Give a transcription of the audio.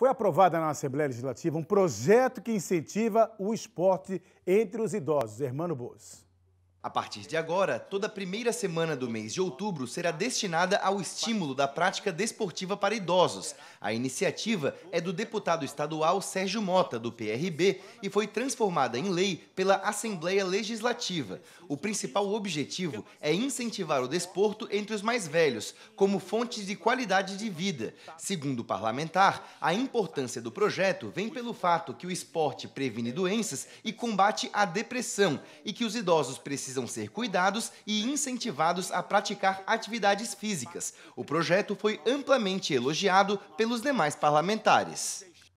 Foi aprovada na Assembleia Legislativa um projeto que incentiva o esporte entre os idosos. Hermano Boas. A partir de agora, toda primeira semana do mês de outubro será destinada ao estímulo da prática desportiva para idosos. A iniciativa é do deputado estadual Sérgio Mota, do PRB, e foi transformada em lei pela Assembleia Legislativa. O principal objetivo é incentivar o desporto entre os mais velhos, como fonte de qualidade de vida. Segundo o parlamentar, a importância do projeto vem pelo fato que o esporte previne doenças e combate a depressão e que os idosos precisam precisam ser cuidados e incentivados a praticar atividades físicas. O projeto foi amplamente elogiado pelos demais parlamentares.